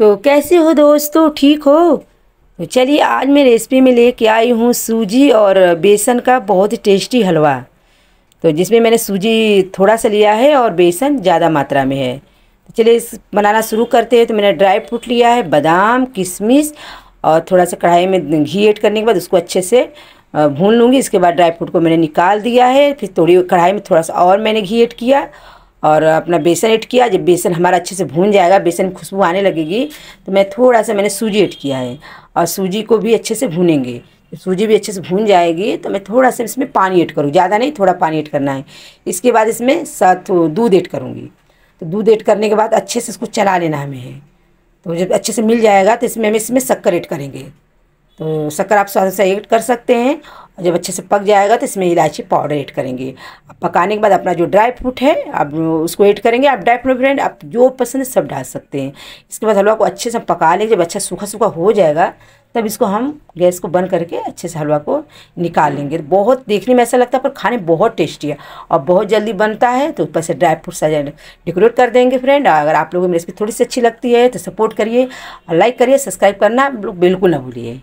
तो कैसे हो दोस्तों ठीक हो तो चलिए आज मैं रेसिपी में लेके आई हूँ सूजी और बेसन का बहुत टेस्टी हलवा तो जिसमें मैंने सूजी थोड़ा सा लिया है और बेसन ज़्यादा मात्रा में है तो चलिए बनाना शुरू करते हैं तो मैंने ड्राई फ्रूट लिया है बादाम किशमिश और थोड़ा सा कढ़ाई में घी एड करने के बाद उसको अच्छे से भून लूँगी इसके बाद ड्राई फ्रूट को मैंने निकाल दिया है फिर थोड़ी कढ़ाई में थोड़ा सा और मैंने घी एड किया और अपना बेसन ऐड किया जब बेसन हमारा अच्छे से भून जाएगा बेसन खुशबू आने लगेगी तो मैं थोड़ा सा मैंने सूजी ऐड किया है और सूजी को भी अच्छे से भूनेंगे सूजी भी अच्छे से भून जाएगी तो मैं थोड़ा सा इसमें पानी ऐड करूँ ज़्यादा नहीं थोड़ा पानी ऐड करना है इसके बाद इसमें साथ दूध ऐड करूँगी तो दूध ऐड करने के बाद अच्छे से इसको चला लेना हमें तो जब अच्छे से मिल जाएगा तो इसमें हम इसमें शक्कर ऐड करेंगे तो शक्कर आप स्वाद से ऐड कर सकते हैं और जब अच्छे से पक जाएगा तो इसमें इलायची पाउडर ऐड करेंगे पकाने के बाद अपना जो ड्राई फ्रूट है आप उसको ऐड करेंगे आप ड्राई फ्रूट फ्रेंड आप जो पसंद है सब डाल सकते हैं इसके बाद हलवा को अच्छे से पका लेंगे जब अच्छा सूखा सूखा हो जाएगा तब इसको हम गैस को बंद करके अच्छे से हलवा को निकाल लेंगे तो बहुत देखने में ऐसा लगता है पर खाने बहुत टेस्टी है और बहुत जल्दी बनता है तो ऊपर से ड्राई फ्रूट सजा डेकोरेट कर देंगे फ्रेंड अगर आप लोगों को रेसिपी थोड़ी सी अच्छी लगती है तो सपोर्ट करिए और लाइक करिए सब्सक्राइब करना बिल्कुल ना भूलिए